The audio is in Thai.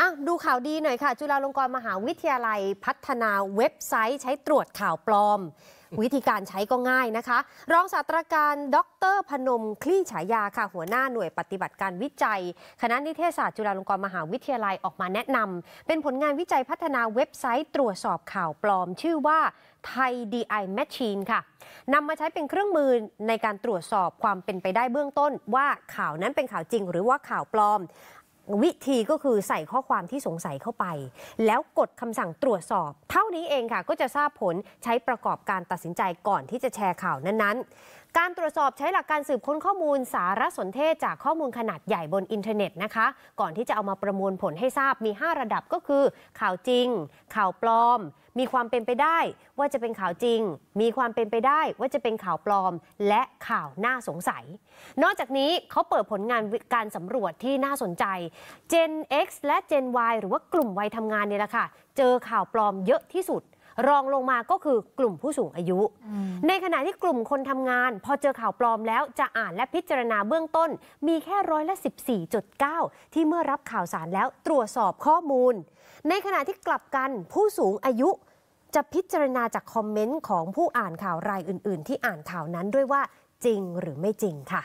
อ่ะดูข่าวดีหน่อยค่ะ จุฬาลงกรณ์มหาวิทยาลัยพัฒนาเว็บไซต์ใช้ตรวจข่าวปลอม วิธีการใช้ก็ง่ายนะคะรองศาสตราจารย์ดร พนมคลี่ฉายาค่ะหัวหน้าหน่วยปฏิบัติการวิจัยคณะ นิเทศศาสตร์จุฬาลงกรณ์มหาวิทยาลัยออกมาแนะนำ เป็นผลงานวิจัยพัฒนาเว็บไซต์ตรวจสอบข่าวปลอม ชื่อว่าไทย DI Machine ค่ะนำมาใช้เป็นเครื่องมือในการตรวจสอบความเป็นไปได้เบื้องต้นว่าข่าวนั้นเป็นข่าวจริง หรือว่าข่าวปลอมวิธีก็คือใส่ข้อความที่สงสัยเข้าไป แล้วกดคำสั่งตรวจสอบ เท่านี้เองค่ะก็จะทราบผลใช้ประกอบการตัดสินใจก่อนที่จะแชร์ข่าวนั้น ๆ การตรวจสอบใช้หลักการสืบค้นข้อมูลสารสนเทศ จากข้อมูลขนาดใหญ่บนอินเทอร์เน็ตนะคะก่อนที่จะเอามาประมวลผลให้ทราบมี 5 ระดับก็คือข่าวจริง ข่าวปลอมมีความเป็นไปได้ว่าจะเป็นข่าวจริง มีความเป็นไปได้ว่าจะเป็นข่าวปลอมและข่าวน่าสงสัย นอกจากนี้เขาเปิดผลงานการสำรวจที่น่าสนใจ Gen X และ Gen Y หรือว่ากลุ่มวัยทำงานเนี่ยแหละค่ะเจอข่าวปลอมเยอะที่สุดรองลงมาก็คือกลุ่มผู้สูงอายุ ในขณะที่กลุ่มคนทำงาน พอเจอข่าวปลอมแล้วจะอ่านและพิจารณาเบื้องต้น มีแค่ร้อยละ 14.9 ที่เมื่อรับข่าวสารแล้วตรวจสอบข้อมูล ในขณะที่กลับกันผู้สูงอายุ จะพิจารณาจากคอมเมนต์ของผู้อ่านข่าวรายอื่น ๆ ที่อ่านข่าวนั้นด้วยว่าจริงหรือไม่จริงค่ะ